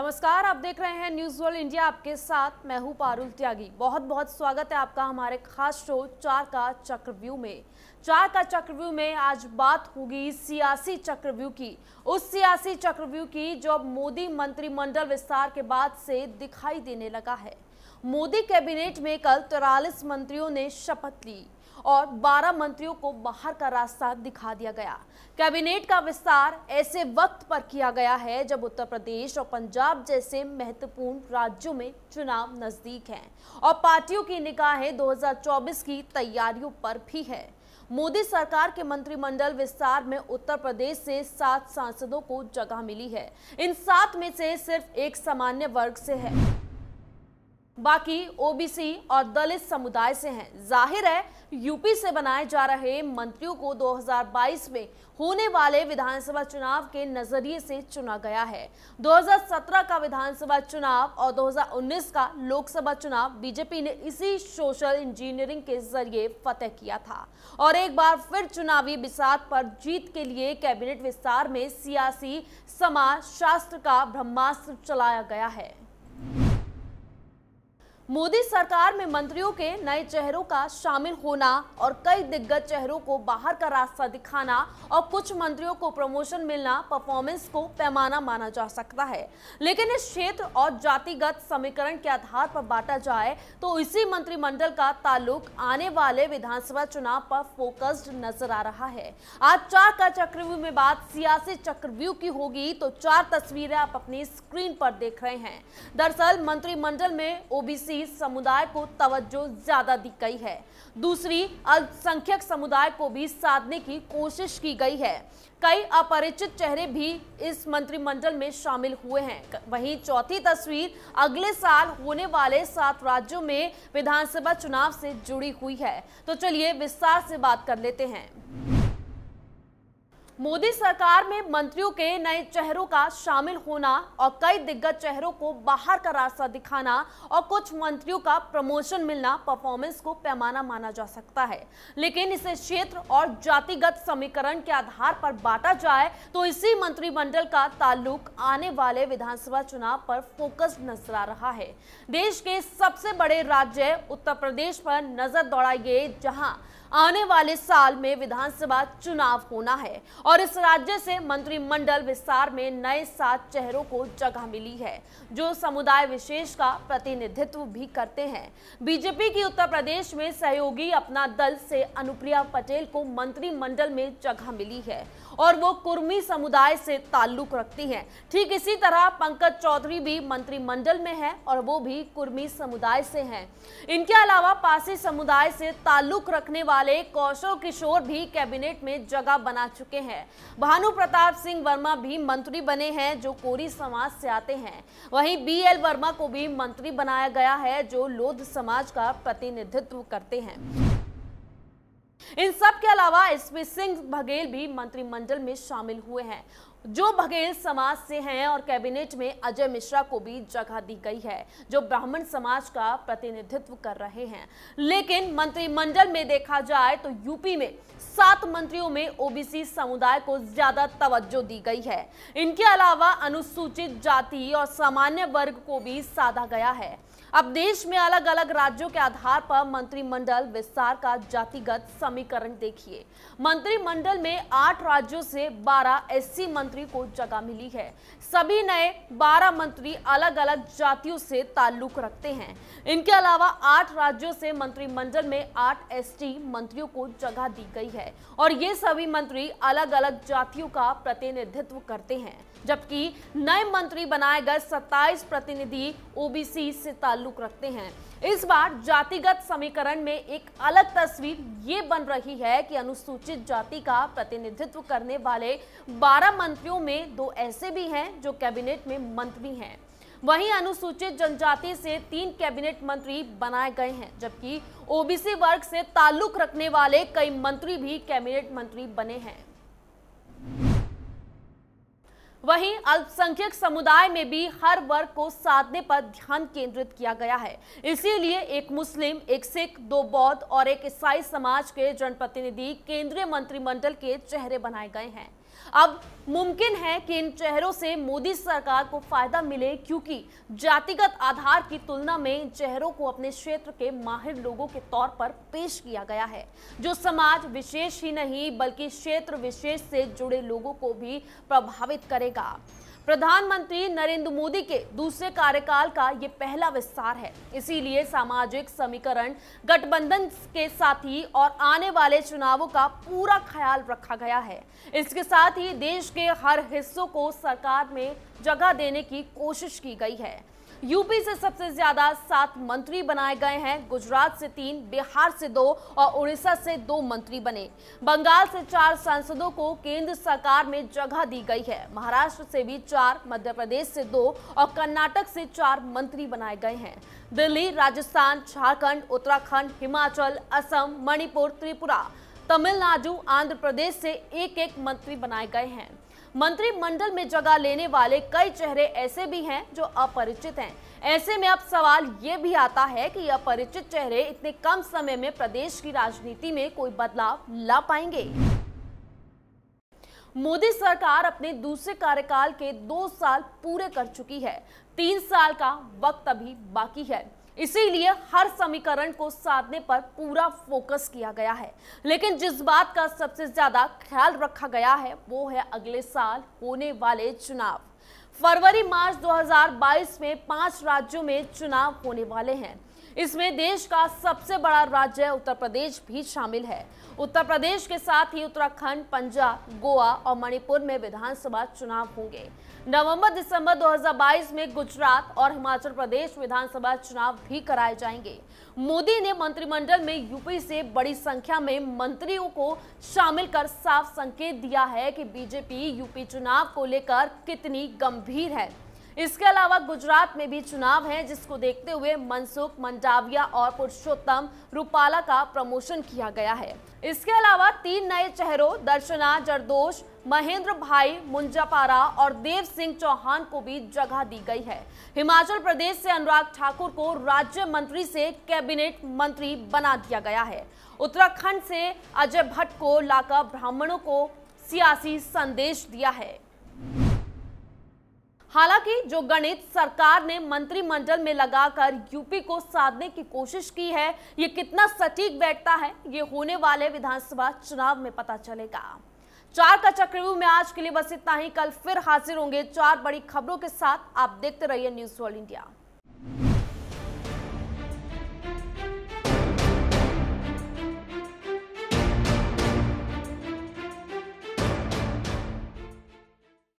नमस्कार आप देख रहे हैं न्यूज वर्ल्ड इंडिया आपके साथ मैं हूं पारुल त्यागी बहुत बहुत स्वागत है आपका हमारे खास शो चार का चक्रव्यू में चार का चक्रव्यू में आज बात होगी सियासी चक्रव्यू की उस सियासी चक्रव्यू की जो अब मोदी मंत्रिमंडल विस्तार के बाद से दिखाई देने लगा है मोदी कैबिनेट में कल तिरालीस मंत्रियों ने शपथ ली और 12 मंत्रियों को बाहर का रास्ता दिखा दिया गया कैबिनेट का विस्तार ऐसे वक्त पर किया गया है जब उत्तर प्रदेश और पंजाब जैसे महत्वपूर्ण राज्यों में चुनाव नजदीक हैं और पार्टियों की निगाहें 2024 की तैयारियों पर भी है मोदी सरकार के मंत्रिमंडल विस्तार में उत्तर प्रदेश से सात सांसदों को जगह मिली है इन सात में से सिर्फ एक सामान्य वर्ग से है बाकी ओबीसी और दलित समुदाय से हैं जाहिर है यूपी से बनाए जा रहे मंत्रियों को 2022 में होने वाले विधानसभा चुनाव के नजरिए से चुना गया है 2017 का विधानसभा चुनाव और 2019 का लोकसभा चुनाव बीजेपी ने इसी सोशल इंजीनियरिंग के जरिए फतेह किया था और एक बार फिर चुनावी बिसात पर जीत के लिए कैबिनेट विस्तार में सियासी समाज शास्त्र का ब्रह्मास्त्र चलाया गया है मोदी सरकार में मंत्रियों के नए चेहरों का शामिल होना और कई दिग्गज चेहरों को बाहर का रास्ता दिखाना और कुछ मंत्रियों को प्रमोशन मिलना परफॉर्मेंस को पैमाना माना जा सकता है लेकिन इस क्षेत्र और जातिगत समीकरण के आधार पर बांटा जाए तो इसी मंत्रिमंडल का ताल्लुक आने वाले विधानसभा चुनाव पर फोकस्ड नजर आ रहा है आज चार का चक्रव्यू में बात सियासी चक्रव्यू की होगी तो चार तस्वीरें आप अपनी स्क्रीन पर देख रहे हैं दरअसल मंत्रिमंडल में ओबीसी सीख समुदाय को तवज्जो ज़्यादा दी गई है दूसरी अल्पसंख्यक समुदाय को भी साधने की कोशिश की गई है कई अपरिचित चेहरे भी इस मंत्रिमंडल में शामिल हुए हैं वहीं चौथी तस्वीर अगले साल होने वाले सात राज्यों में विधानसभा चुनाव से जुड़ी हुई है तो चलिए विस्तार से बात कर लेते हैं मोदी सरकार में मंत्रियों के नए चेहरों का शामिल होना और कई दिग्गज चेहरों को बाहर का रास्ता दिखाना और कुछ मंत्रियों का प्रमोशन मिलना परफॉर्मेंस को पैमाना माना जा सकता है लेकिन इसे क्षेत्र और जातिगत समीकरण के आधार पर बांटा जाए तो इसी मंत्रिमंडल का ताल्लुक आने वाले विधानसभा चुनाव पर फोकस नजर आ रहा है देश के सबसे बड़े राज्य उत्तर प्रदेश पर नजर दौड़ाइए जहाँ आने वाले साल में विधानसभा चुनाव होना है और इस राज्य से मंत्रिमंडल विस्तार में नए सात चेहरों को जगह मिली है जो समुदाय विशेष का प्रतिनिधित्व भी करते हैं बीजेपी की उत्तर प्रदेश में सहयोगी अपना दल से अनुप्रिया पटेल को मंत्रिमंडल में जगह मिली है और वो कुर्मी समुदाय से ताल्लुक रखती है ठीक इसी तरह पंकज चौधरी भी मंत्रिमंडल में है और वो भी कुर्मी समुदाय से हैं इनके अलावा पासी समुदाय से ताल्लुक रखने वाले वाले कौशल किशोर भी कैबिनेट में जगह बना चुके हैं भानु प्रताप सिंह वर्मा भी मंत्री बने हैं जो कोरी समाज से आते हैं वहीं बी एल वर्मा को भी मंत्री बनाया गया है जो लोध समाज का प्रतिनिधित्व करते हैं इन सब के अलावा एसपी सिंह बघेल भी मंत्रिमंडल में शामिल हुए हैं जो बघेल समाज से हैं और कैबिनेट में अजय मिश्रा को भी जगह दी गई है जो ब्राह्मण समाज का प्रतिनिधित्व कर रहे हैं लेकिन मंत्रिमंडल में देखा जाए तो यूपी में सात मंत्रियों में ओबीसी समुदाय को ज्यादा तवज्जो दी गई है इनके अलावा अनुसूचित जाति और सामान्य वर्ग को भी साधा गया है अब देश में अलग अलग राज्यों के आधार पर मंत्रिमंडल विस्तार का जातिगत समीकरण देखिए मंत्रिमंडल में आठ राज्यों से बारह एस मंत्री मंत्री को जगह मिली है सभी नए 12 मंत्री अलग अलग जातियों से ताल्लुक रखते हैं इनके अलावा आठ राज्यों से मंत्रिमंडल में आठ एसटी मंत्रियों को जगह दी गई है और ये सभी मंत्री अलग अलग जातियों का प्रतिनिधित्व करते हैं जबकि नए मंत्री बनाए गए सत्ताईस प्रतिनिधि ओबीसी से ताल्लुक रखते हैं इस बार जातिगत समीकरण में एक अलग तस्वीर ये बन रही है कि अनुसूचित जाति का प्रतिनिधित्व करने वाले 12 मंत्री मंत्रियों में दो ऐसे भी हैं जो कैबिनेट में मंत्री हैं वहीं अनुसूचित जनजाति से तीन कैबिनेट मंत्री बनाए गए हैं जबकि ओबीसी वर्ग से ताल्लुक रखने वाले कई मंत्री भी कैबिनेट मंत्री बने हैं वहीं अल्पसंख्यक समुदाय में भी हर वर्ग को साधने पर ध्यान केंद्रित किया गया है इसीलिए एक मुस्लिम एक सिख दो बौद्ध और एक ईसाई समाज के जनप्रतिनिधि केंद्रीय मंत्रिमंडल के चेहरे बनाए गए हैं अब मुमकिन है कि इन चेहरों से मोदी सरकार को फायदा मिले क्योंकि जातिगत आधार की तुलना में इन चेहरों को अपने क्षेत्र के माहिर लोगों के तौर पर पेश किया गया है जो समाज विशेष ही नहीं बल्कि क्षेत्र विशेष से जुड़े लोगों को भी प्रभावित करेगा प्रधानमंत्री नरेंद्र मोदी के दूसरे कार्यकाल का ये पहला विस्तार है इसीलिए सामाजिक समीकरण गठबंधन के साथी और आने वाले चुनावों का पूरा ख्याल रखा गया है इसके साथ ही देश के हर हिस्सों को सरकार में जगह देने की कोशिश की गई है यूपी से सबसे ज्यादा सात मंत्री बनाए गए हैं गुजरात से तीन बिहार से दो और उड़ीसा से दो मंत्री बने बंगाल से चार सांसदों को केंद्र सरकार में जगह दी गई है महाराष्ट्र से भी चार मध्य प्रदेश से दो और कर्नाटक से चार मंत्री बनाए गए हैं दिल्ली राजस्थान झारखंड उत्तराखंड हिमाचल असम मणिपुर त्रिपुरा तमिलनाडु आंध्र प्रदेश से एक एक मंत्री बनाए गए हैं मंत्रिमंडल में जगह लेने वाले कई चेहरे ऐसे भी हैं जो अपरिचित हैं ऐसे में अब सवाल ये भी आता है कि अपरिचित चेहरे इतने कम समय में प्रदेश की राजनीति में कोई बदलाव ला पाएंगे मोदी सरकार अपने दूसरे कार्यकाल के दो साल पूरे कर चुकी है तीन साल का वक्त अभी बाकी है इसीलिए हर समीकरण को साधने पर पूरा फोकस किया गया है लेकिन जिस बात का सबसे ज्यादा ख्याल रखा गया है वो है अगले साल होने वाले चुनाव फरवरी मार्च 2022 में पांच राज्यों में चुनाव होने वाले हैं इसमें देश का सबसे बड़ा राज्य उत्तर प्रदेश भी शामिल है उत्तर प्रदेश के साथ ही उत्तराखंड पंजाब गोवा और मणिपुर में विधानसभा चुनाव होंगे नवंबर दिसंबर 2022 में गुजरात और हिमाचल प्रदेश विधानसभा चुनाव भी कराए जाएंगे मोदी ने मंत्रिमंडल में यूपी से बड़ी संख्या में मंत्रियों को शामिल कर साफ संकेत दिया है कि बीजेपी यूपी चुनाव को लेकर कितनी गंभीर है इसके अलावा गुजरात में भी चुनाव है जिसको देखते हुए मनसुख मंडाविया और पुरुषोत्तम रूपाला का प्रमोशन किया गया है इसके अलावा तीन नए चेहरों दर्शना जरदोश महेंद्र भाई मुंजापारा और देव सिंह चौहान को भी जगह दी गई है हिमाचल प्रदेश से अनुराग ठाकुर को राज्य मंत्री से कैबिनेट मंत्री बना दिया गया है उत्तराखंड से अजय भट्ट को लाकर ब्राह्मणों को सियासी संदेश दिया है हालांकि जो गणित सरकार ने मंत्रिमंडल में लगाकर यूपी को साधने की कोशिश की है ये कितना सटीक बैठता है ये होने वाले विधानसभा चुनाव में पता चलेगा चार का चक्रव्यू में आज के लिए बस इतना ही कल फिर हाजिर होंगे चार बड़ी खबरों के साथ आप देखते रहिए न्यूज वर्ल्ड इंडिया